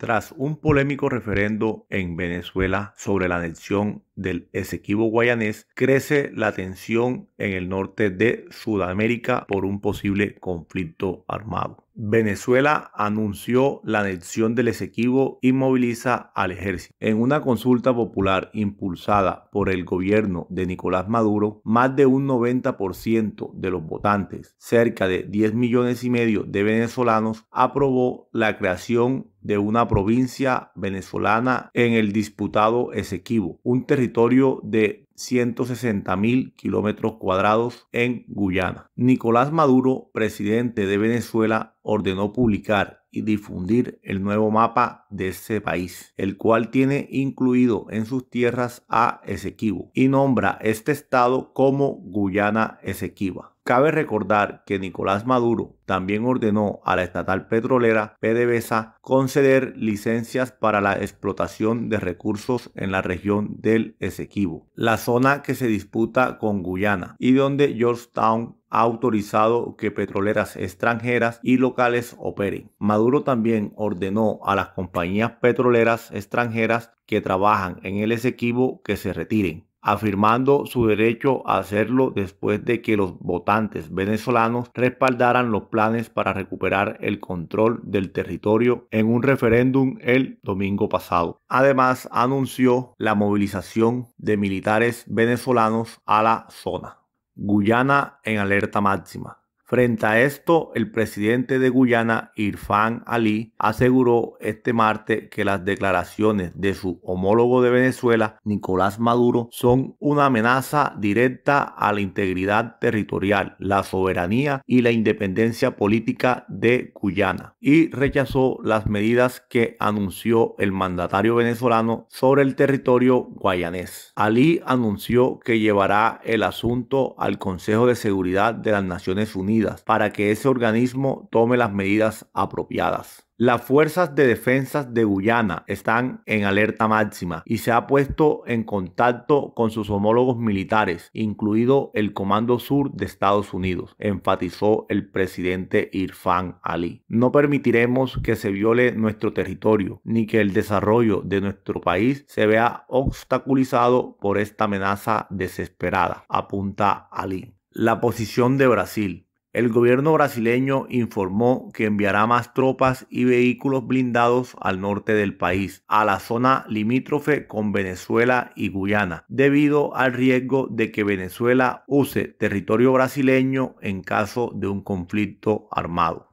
Tras un polémico referendo en Venezuela sobre la anexión del Esequibo guayanés, crece la tensión en el norte de Sudamérica por un posible conflicto armado. Venezuela anunció la anexión del Esequibo y moviliza al ejército. En una consulta popular impulsada por el gobierno de Nicolás Maduro, más de un 90% de los votantes, cerca de 10 millones y medio de venezolanos, aprobó la creación de una provincia venezolana en el disputado Esequibo, un territorio territorio de 160 mil kilómetros cuadrados en Guyana. Nicolás Maduro, presidente de Venezuela, ordenó publicar y difundir el nuevo mapa de ese país, el cual tiene incluido en sus tierras a Esequibo y nombra este estado como Guyana Esequiba. Cabe recordar que Nicolás Maduro también ordenó a la estatal petrolera PDVSA conceder licencias para la explotación de recursos en la región del Esequibo, la zona que se disputa con Guyana y donde Georgetown ha autorizado que petroleras extranjeras y locales operen. Maduro también ordenó a las compañías petroleras extranjeras que trabajan en el Esequibo que se retiren afirmando su derecho a hacerlo después de que los votantes venezolanos respaldaran los planes para recuperar el control del territorio en un referéndum el domingo pasado. Además, anunció la movilización de militares venezolanos a la zona. Guyana en alerta máxima. Frente a esto, el presidente de Guyana, Irfan Ali, aseguró este martes que las declaraciones de su homólogo de Venezuela, Nicolás Maduro, son una amenaza directa a la integridad territorial, la soberanía y la independencia política de Guyana, y rechazó las medidas que anunció el mandatario venezolano sobre el territorio guayanés. Ali anunció que llevará el asunto al Consejo de Seguridad de las Naciones Unidas para que ese organismo tome las medidas apropiadas. Las fuerzas de defensa de Guyana están en alerta máxima y se ha puesto en contacto con sus homólogos militares, incluido el Comando Sur de Estados Unidos, enfatizó el presidente Irfan Ali. No permitiremos que se viole nuestro territorio ni que el desarrollo de nuestro país se vea obstaculizado por esta amenaza desesperada, apunta Ali. La posición de Brasil. El gobierno brasileño informó que enviará más tropas y vehículos blindados al norte del país, a la zona limítrofe con Venezuela y Guyana, debido al riesgo de que Venezuela use territorio brasileño en caso de un conflicto armado.